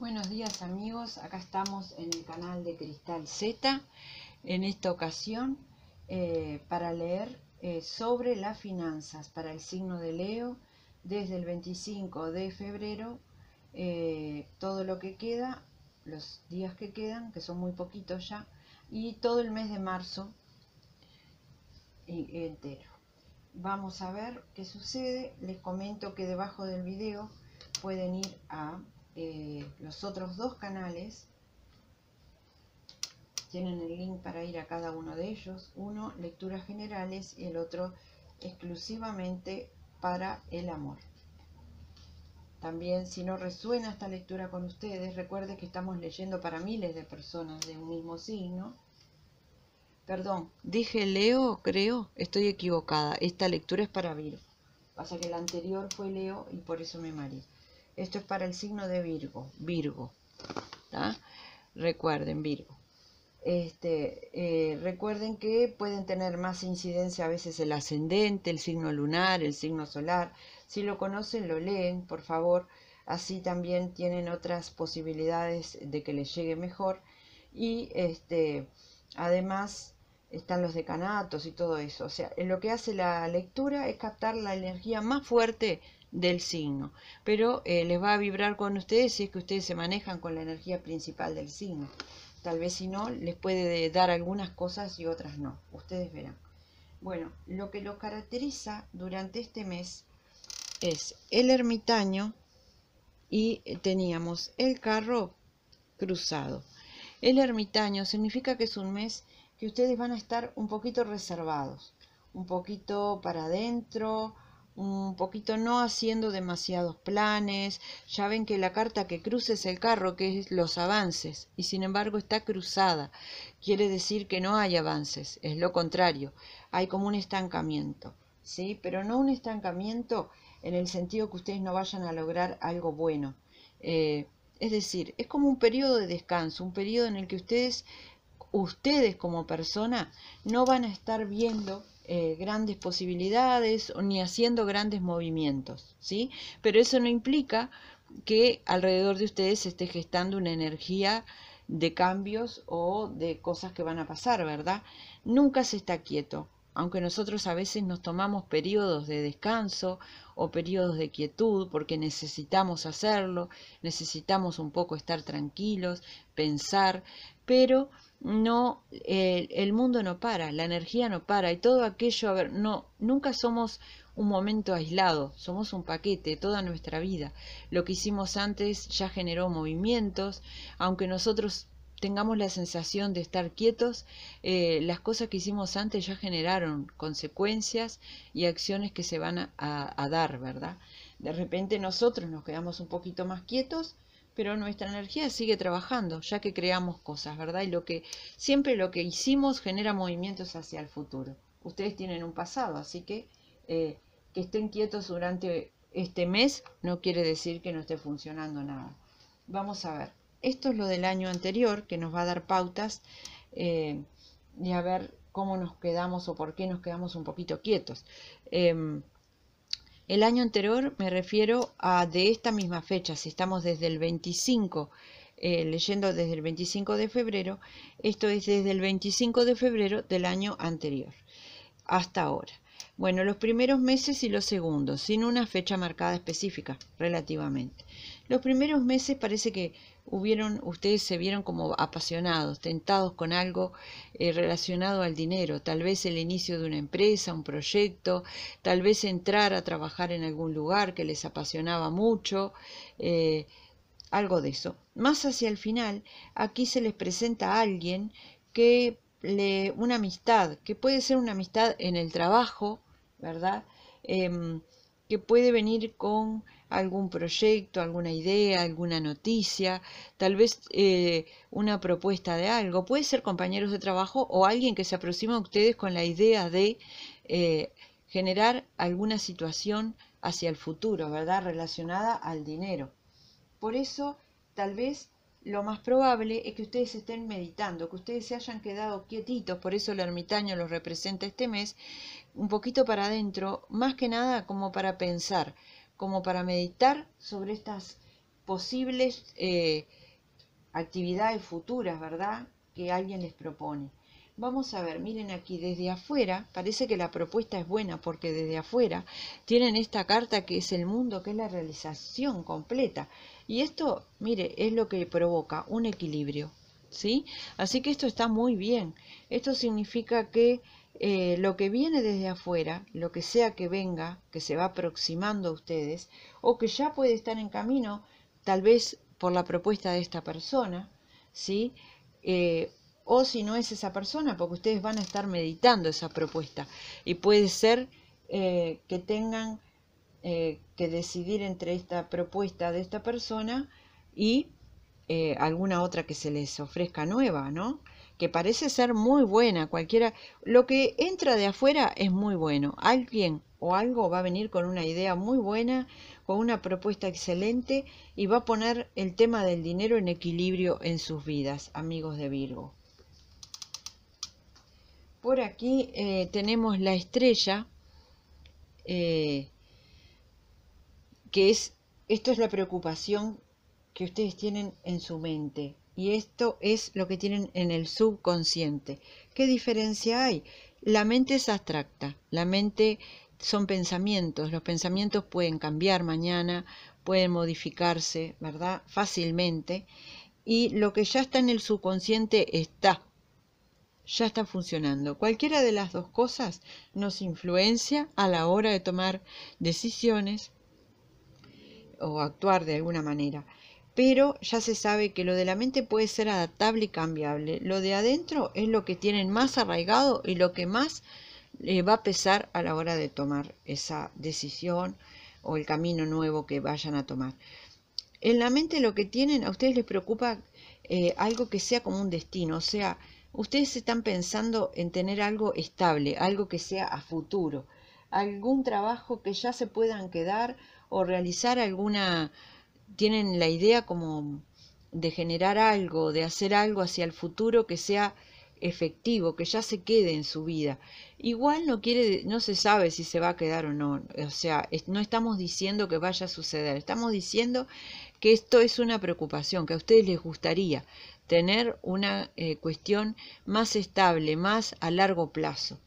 Buenos días amigos, acá estamos en el canal de Cristal Z, en esta ocasión eh, para leer eh, sobre las finanzas para el signo de Leo desde el 25 de febrero, eh, todo lo que queda, los días que quedan, que son muy poquitos ya, y todo el mes de marzo entero. Vamos a ver qué sucede, les comento que debajo del video pueden ir a otros dos canales tienen el link para ir a cada uno de ellos. Uno, lecturas generales y el otro exclusivamente para el amor. También, si no resuena esta lectura con ustedes, recuerde que estamos leyendo para miles de personas de un mismo signo. Perdón, dije Leo, creo, estoy equivocada. Esta lectura es para Virgo. Pasa que la anterior fue Leo y por eso me mareé. Esto es para el signo de Virgo, Virgo. Recuerden, Virgo. Este, eh, recuerden que pueden tener más incidencia a veces el ascendente, el signo lunar, el signo solar. Si lo conocen, lo leen, por favor. Así también tienen otras posibilidades de que les llegue mejor. Y este, además están los decanatos y todo eso. O sea, lo que hace la lectura es captar la energía más fuerte del signo, pero eh, les va a vibrar con ustedes si es que ustedes se manejan con la energía principal del signo. Tal vez si no, les puede eh, dar algunas cosas y otras no. Ustedes verán. Bueno, lo que lo caracteriza durante este mes es el ermitaño y teníamos el carro cruzado. El ermitaño significa que es un mes que ustedes van a estar un poquito reservados, un poquito para adentro, un poquito no haciendo demasiados planes. Ya ven que la carta que cruza es el carro, que es los avances, y sin embargo está cruzada. Quiere decir que no hay avances, es lo contrario. Hay como un estancamiento, ¿sí? Pero no un estancamiento en el sentido que ustedes no vayan a lograr algo bueno. Eh, es decir, es como un periodo de descanso, un periodo en el que ustedes, ustedes como persona, no van a estar viendo eh, grandes posibilidades ni haciendo grandes movimientos, ¿sí? Pero eso no implica que alrededor de ustedes se esté gestando una energía de cambios o de cosas que van a pasar, ¿verdad? Nunca se está quieto, aunque nosotros a veces nos tomamos periodos de descanso o periodos de quietud porque necesitamos hacerlo, necesitamos un poco estar tranquilos, pensar, pero no el, mundo no para, la energía no para y todo aquello, a ver, no, nunca somos un momento aislado, somos un paquete toda nuestra vida. Lo que hicimos antes ya generó movimientos, aunque nosotros tengamos la sensación de estar quietos, eh, las cosas que hicimos antes ya generaron consecuencias y acciones que se van a dar, ¿verdad? De repente nosotros nos quedamos un poquito más quietos, pero nuestra energía sigue trabajando, ya que creamos cosas, ¿verdad? Y lo que siempre lo que hicimos genera movimientos hacia el futuro. Ustedes tienen un pasado, así que eh, que estén quietos durante este mes no quiere decir que no esté funcionando nada. Vamos a ver, esto es lo del año anterior que nos va a dar pautas eh, y a ver cómo nos quedamos o por qué nos quedamos un poquito quietos. Em, el año anterior me refiero a de esta misma fecha, si estamos desde el 25, eh, leyendo desde el 25 de febrero, esto es desde el 25 de febrero del año anterior hasta ahora. Bueno, los primeros meses y los segundos, sin una fecha marcada específica, relativamente. Los primeros meses parece que ustedes se vieron como apasionados, tentados con algo eh, relacionado al dinero, tal vez el inicio de una empresa, un proyecto, tal vez entrar a trabajar en algún lugar que les apasionaba mucho, eh, algo de eso. Más hacia el final, aquí se les presenta a alguien que le, una amistad, que puede ser una amistad en el trabajo, ¿verdad? Em, que puede venir con algún proyecto, alguna idea, alguna noticia, tal vez eh, una propuesta de algo. Puede ser compañeros de trabajo o alguien que se aproxima a ustedes con la idea de eh, generar alguna situación hacia el futuro, ¿verdad? Relacionada al dinero. Por eso, tal vez lo más probable es que ustedes estén meditando, que ustedes se hayan quedado quietitos, por eso el ermitaño los representa este mes, un poquito para adentro, más que nada como para pensar, como para meditar sobre estas posibles eh, actividades futuras, ¿verdad? Que alguien les propone. Vamos a ver, miren aquí, desde afuera, parece que la propuesta es buena porque desde afuera tienen esta carta que es el mundo, que es la realización completa. Y esto, mire, es lo que provoca un equilibrio, ¿sí? Así que esto está muy bien. Esto significa que eh, lo que viene desde afuera, lo que sea que venga, que se va aproximando a ustedes, o que ya puede estar en camino, tal vez por la propuesta de esta persona, ¿sí? Eh, o si no es esa persona, porque ustedes van a estar meditando esa propuesta. Y puede ser eh, que tengan que decidir entre esta propuesta de esta persona y alguna otra que se les ofrezca nueva, ¿no? que parece ser muy buena, cualquiera, lo que entra de afuera es muy bueno. Alguien o algo va a venir con una idea muy buena, con una propuesta excelente y va a poner el tema del dinero en equilibrio en sus vidas, amigos de Virgo. Por aquí eh, tenemos la estrella, eh, que es, esto es la preocupación que ustedes tienen en su mente, y esto es lo que tienen en el subconsciente. ¿Qué diferencia hay? La mente es abstracta, la mente son pensamientos, los pensamientos pueden cambiar mañana, pueden modificarse, ¿verdad? Fácilmente. Y lo que ya está en el subconsciente está, ya está funcionando. Cualquiera de las dos cosas nos influencia a la hora de tomar decisiones o actuar de alguna manera pero ya se sabe que lo de la mente puede ser adaptable y cambiable. Lo de adentro es lo que tienen más arraigado y lo que más le eh, va a pesar a la hora de tomar esa decisión o el camino nuevo que vayan a tomar. En la mente lo que tienen, a ustedes les preocupa eh, algo que sea como un destino, o sea, ustedes están pensando en tener algo estable, algo que sea a futuro, algún trabajo que ya se puedan quedar o realizar alguna tienen la idea como de generar algo, de hacer algo hacia el futuro que sea efectivo, que ya se quede en su vida. Igual no quiere, no se sabe si se va a quedar o no. O sea, no estamos diciendo que vaya a suceder, estamos diciendo que esto es una preocupación, que a ustedes les gustaría tener una eh, cuestión más estable, más a largo plazo.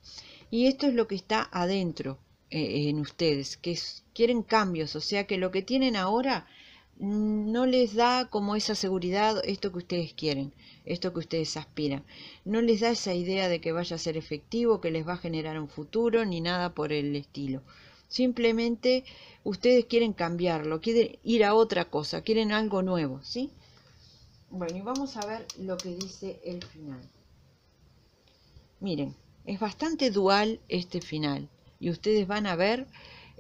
Y esto es lo que está adentro eh, en ustedes, que quieren cambios, o sea que lo que tienen ahora no les da como esa seguridad esto que ustedes quieren, esto que ustedes aspiran. No les da esa idea de que vaya a ser efectivo, que les va a generar un futuro, ni nada por el estilo. Simplemente ustedes quieren cambiarlo, quieren ir a otra cosa, quieren algo nuevo, ¿sí? Bueno, y vamos a ver lo que dice el final. Miren, es bastante dual este final y ustedes van a ver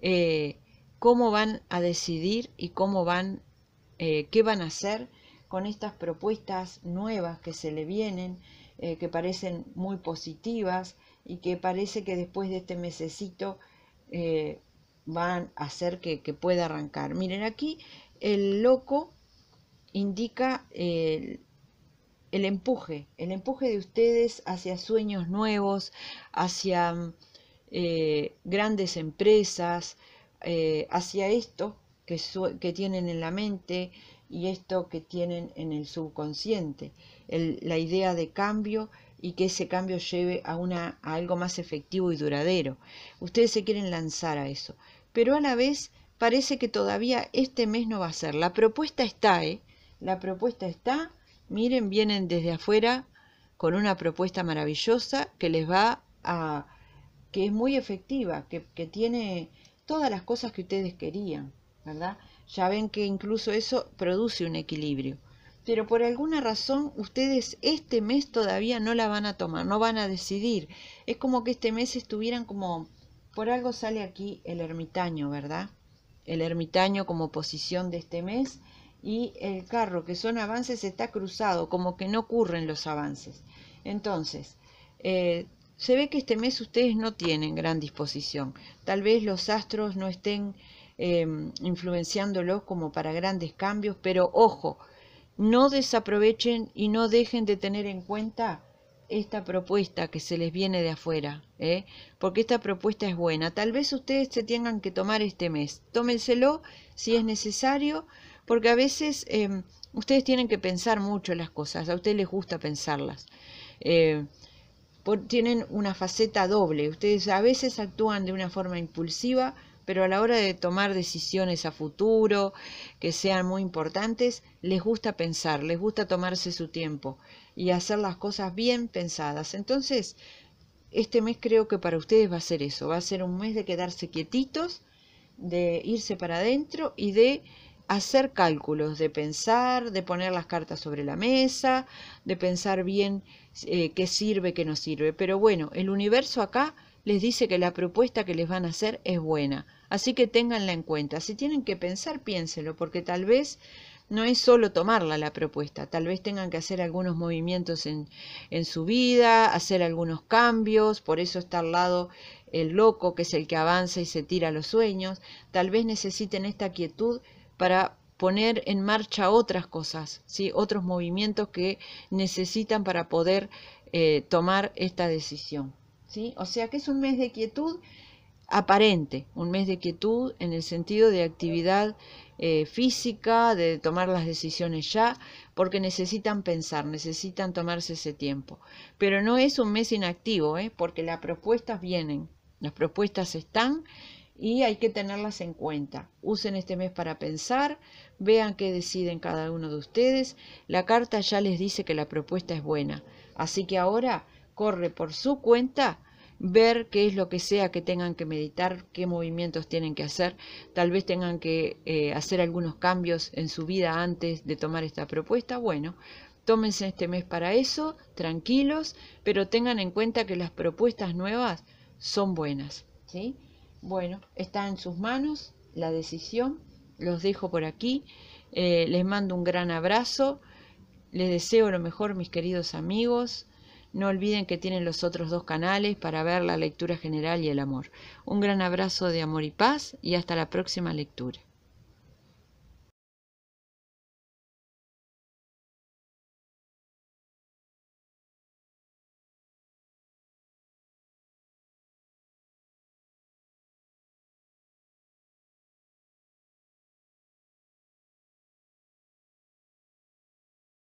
eh, cómo van a decidir y cómo van eh, qué van a hacer con estas propuestas nuevas que se le vienen, eh, que parecen muy positivas y que parece que después de este mesecito eh, van a hacer que, pueda arrancar. Miren, aquí el loco indica el, empuje, el empuje de ustedes hacia sueños nuevos, hacia grandes empresas, hacia esto que, tienen en la mente y esto que tienen en el subconsciente, la idea de cambio y que ese cambio lleve a, una, algo más efectivo y duradero. Ustedes se quieren lanzar a eso, pero a la vez parece que todavía este mes no va a ser. La propuesta está, ¿eh? La propuesta está. Miren, vienen desde afuera con una propuesta maravillosa que les va a... que es muy efectiva, que tiene todas las cosas que ustedes querían. ¿verdad? Ya ven que incluso eso produce un equilibrio. Pero por alguna razón ustedes este mes todavía no la van a tomar, no van a decidir. Es como que este mes estuvieran como, por algo sale aquí el ermitaño, ¿verdad? El ermitaño como posición de este mes y el carro, que son avances, está cruzado, como que no ocurren los avances. Entonces, eh, se ve que este mes ustedes no tienen gran disposición. Tal vez los astros no estén Em, influenciándolos como para grandes cambios, pero ojo, no desaprovechen y no dejen de tener en cuenta esta propuesta que se les viene de afuera, ¿eh? porque esta propuesta es buena. Tal vez ustedes se tengan que tomar este mes, tómenselo si es necesario, porque a veces em, ustedes tienen que pensar mucho las cosas, a ustedes les gusta pensarlas. Eh, tienen una faceta doble, ustedes a veces actúan de una forma impulsiva, pero a la hora de tomar decisiones a futuro, que sean muy importantes, les gusta pensar, les gusta tomarse su tiempo y hacer las cosas bien pensadas. Entonces, este mes creo que para ustedes va a ser eso, va a ser un mes de quedarse quietitos, de irse para adentro y de hacer cálculos, de pensar, de poner las cartas sobre la mesa, de pensar bien eh, qué sirve, qué no sirve. Pero bueno, el universo acá les dice que la propuesta que les van a hacer es buena. Así que ténganla en cuenta. Si tienen que pensar, piénselo, porque tal vez no es solo tomarla la propuesta, tal vez tengan que hacer algunos movimientos en, su vida, hacer algunos cambios, por eso está al lado el loco, que es el que avanza y se tira los sueños, tal vez necesiten esta quietud para poner en marcha otras cosas, ¿sí? otros movimientos que necesitan para poder eh, tomar esta decisión. O sea que es un mes de quietud aparente, un mes de quietud en el sentido de actividad eh, física, de tomar las decisiones ya, porque necesitan pensar, necesitan tomarse ese tiempo. Pero no es un mes inactivo, ¿eh? porque las propuestas vienen, las propuestas están y hay que tenerlas en cuenta. Usen este mes para pensar, vean qué deciden cada uno de ustedes. La carta ya les dice que la propuesta es buena, así que ahora corre por su cuenta, ver qué es lo que sea que tengan que meditar, qué movimientos tienen que hacer, tal vez tengan que eh, hacer algunos cambios en su vida antes de tomar esta propuesta. Bueno, tómense este mes para eso, tranquilos, pero tengan en cuenta que las propuestas nuevas son buenas. ¿sí? Bueno, está en sus manos la decisión, los dejo por aquí, eh, les mando un gran abrazo, les deseo lo mejor mis queridos amigos, no olviden que tienen los otros dos canales para ver la lectura general y el amor. Un gran abrazo de amor y paz y hasta la próxima lectura.